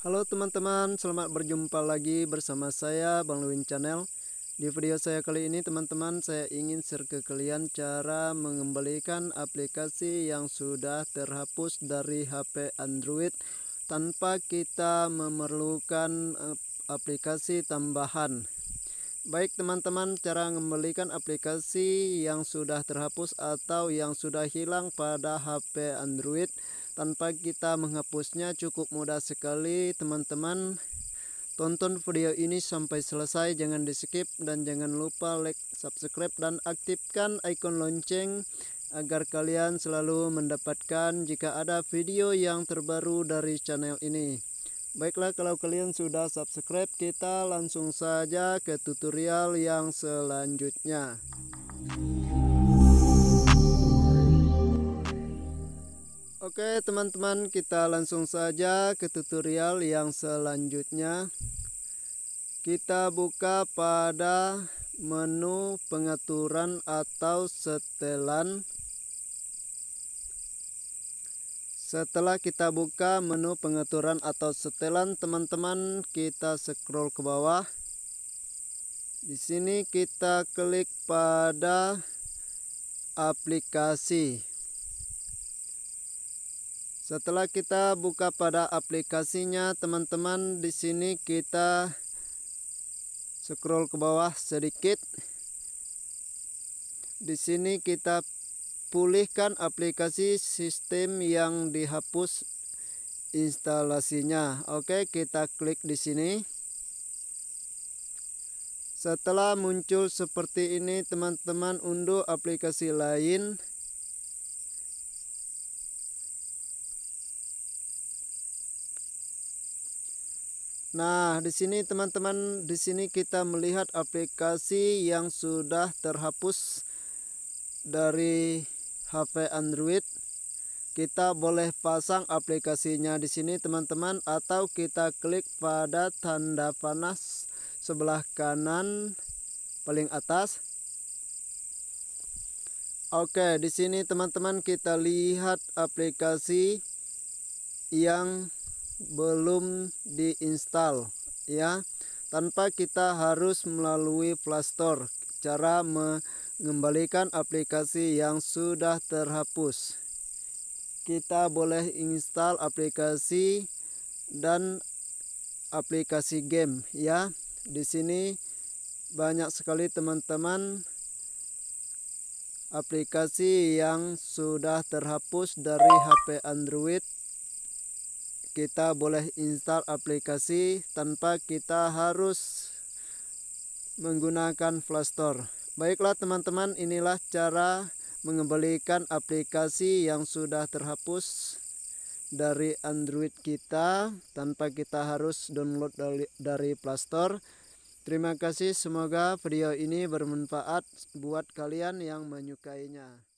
Halo teman-teman, selamat berjumpa lagi bersama saya Bang Lewin Channel. Di video saya kali ini teman-teman, saya ingin share ke kalian cara mengembalikan aplikasi yang sudah terhapus dari HP Android tanpa kita memerlukan eh, aplikasi tambahan. Baik teman-teman, cara mengembalikan aplikasi yang sudah terhapus atau yang sudah hilang pada HP Android tanpa kita menghapusnya cukup mudah sekali teman-teman tonton video ini sampai selesai jangan di skip dan jangan lupa like subscribe dan aktifkan icon lonceng agar kalian selalu mendapatkan jika ada video yang terbaru dari channel ini baiklah kalau kalian sudah subscribe kita langsung saja ke tutorial yang selanjutnya Oke teman-teman kita langsung saja ke tutorial yang selanjutnya Kita buka pada menu pengaturan atau setelan Setelah kita buka menu pengaturan atau setelan teman-teman kita scroll ke bawah Di sini kita klik pada aplikasi setelah kita buka pada aplikasinya, teman-teman, di sini kita scroll ke bawah sedikit. Di sini kita pulihkan aplikasi sistem yang dihapus instalasinya. Oke, kita klik di sini. Setelah muncul seperti ini, teman-teman unduh aplikasi lain. Nah, di sini teman-teman, di sini kita melihat aplikasi yang sudah terhapus dari HP Android. Kita boleh pasang aplikasinya di sini teman-teman atau kita klik pada tanda panas sebelah kanan paling atas. Oke, di sini teman-teman kita lihat aplikasi yang belum diinstal ya tanpa kita harus melalui Play cara mengembalikan aplikasi yang sudah terhapus kita boleh install aplikasi dan aplikasi game ya di sini banyak sekali teman-teman aplikasi yang sudah terhapus dari HP Android kita boleh install aplikasi tanpa kita harus menggunakan Play Store. Baiklah teman-teman, inilah cara mengembalikan aplikasi yang sudah terhapus dari Android kita tanpa kita harus download dari Play Store. Terima kasih, semoga video ini bermanfaat buat kalian yang menyukainya.